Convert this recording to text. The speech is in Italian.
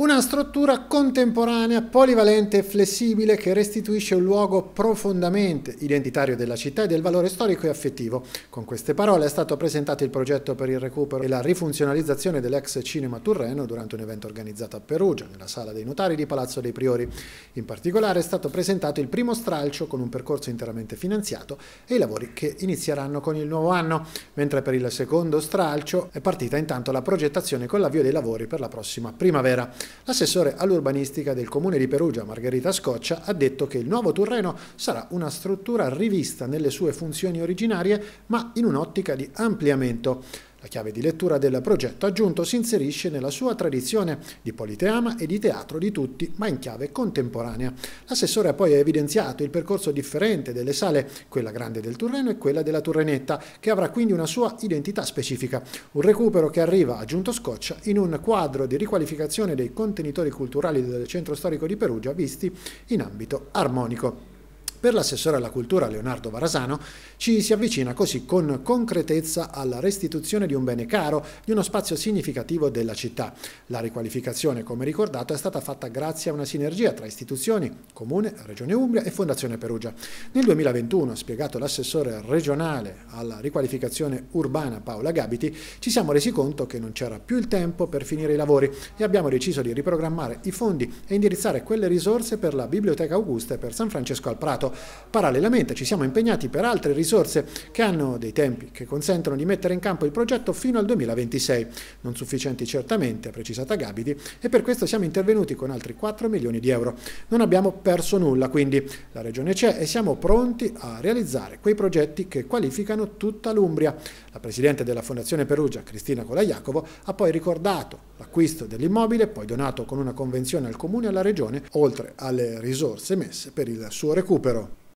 Una struttura contemporanea, polivalente e flessibile che restituisce un luogo profondamente identitario della città e del valore storico e affettivo. Con queste parole è stato presentato il progetto per il recupero e la rifunzionalizzazione dell'ex cinema Turreno durante un evento organizzato a Perugia, nella sala dei notari di Palazzo dei Priori. In particolare è stato presentato il primo stralcio con un percorso interamente finanziato e i lavori che inizieranno con il nuovo anno, mentre per il secondo stralcio è partita intanto la progettazione con l'avvio dei lavori per la prossima primavera. L'assessore all'urbanistica del comune di Perugia, Margherita Scoccia, ha detto che il nuovo Turreno sarà una struttura rivista nelle sue funzioni originarie ma in un'ottica di ampliamento. La chiave di lettura del progetto aggiunto si inserisce nella sua tradizione di politeama e di teatro di tutti, ma in chiave contemporanea. L'assessore ha poi evidenziato il percorso differente delle sale, quella grande del Turreno e quella della Turrenetta, che avrà quindi una sua identità specifica. Un recupero che arriva, aggiunto Scoccia, in un quadro di riqualificazione dei contenitori culturali del centro storico di Perugia visti in ambito armonico. Per l'assessore alla cultura Leonardo Varasano ci si avvicina così con concretezza alla restituzione di un bene caro, di uno spazio significativo della città. La riqualificazione, come ricordato, è stata fatta grazie a una sinergia tra istituzioni, Comune, Regione Umbria e Fondazione Perugia. Nel 2021, spiegato l'assessore regionale alla riqualificazione urbana Paola Gabiti, ci siamo resi conto che non c'era più il tempo per finire i lavori e abbiamo deciso di riprogrammare i fondi e indirizzare quelle risorse per la Biblioteca Augusta e per San Francesco al Prato Parallelamente ci siamo impegnati per altre risorse che hanno dei tempi che consentono di mettere in campo il progetto fino al 2026, non sufficienti certamente, ha precisato Gabidi, e per questo siamo intervenuti con altri 4 milioni di euro. Non abbiamo perso nulla, quindi la Regione c'è e siamo pronti a realizzare quei progetti che qualificano tutta l'Umbria. La Presidente della Fondazione Perugia, Cristina Colaiacovo, ha poi ricordato l'acquisto dell'immobile, poi donato con una convenzione al comune e alla regione, oltre alle risorse messe per il suo recupero.